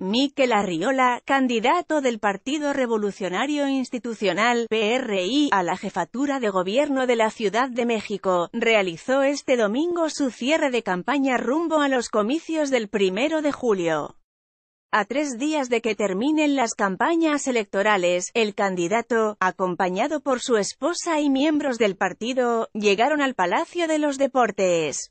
Miquel Arriola, candidato del Partido Revolucionario Institucional, PRI, a la jefatura de gobierno de la Ciudad de México, realizó este domingo su cierre de campaña rumbo a los comicios del primero de julio. A tres días de que terminen las campañas electorales, el candidato, acompañado por su esposa y miembros del partido, llegaron al Palacio de los Deportes.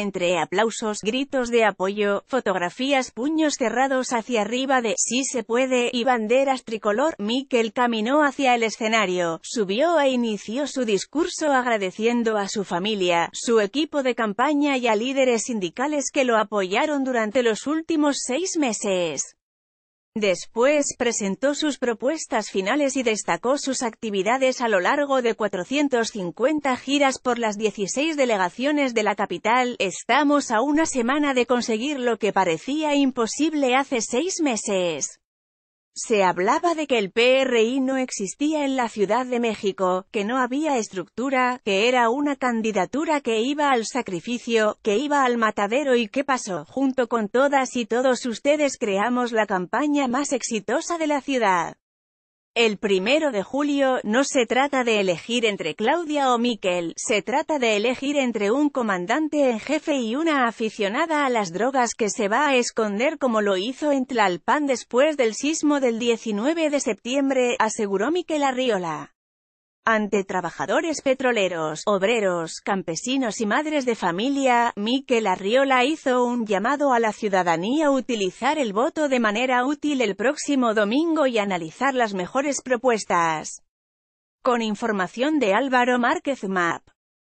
Entre aplausos, gritos de apoyo, fotografías puños cerrados hacia arriba de «Si se puede» y banderas tricolor, Mikkel caminó hacia el escenario, subió e inició su discurso agradeciendo a su familia, su equipo de campaña y a líderes sindicales que lo apoyaron durante los últimos seis meses. Después presentó sus propuestas finales y destacó sus actividades a lo largo de 450 giras por las 16 delegaciones de la capital. Estamos a una semana de conseguir lo que parecía imposible hace seis meses. Se hablaba de que el PRI no existía en la Ciudad de México, que no había estructura, que era una candidatura que iba al sacrificio, que iba al matadero y qué pasó. Junto con todas y todos ustedes creamos la campaña más exitosa de la ciudad. El primero de julio, no se trata de elegir entre Claudia o Miquel, se trata de elegir entre un comandante en jefe y una aficionada a las drogas que se va a esconder como lo hizo en Tlalpan después del sismo del 19 de septiembre, aseguró Miquel Arriola. Ante trabajadores petroleros, obreros, campesinos y madres de familia, Miquel Arriola hizo un llamado a la ciudadanía a utilizar el voto de manera útil el próximo domingo y analizar las mejores propuestas. Con información de Álvaro Márquez Map.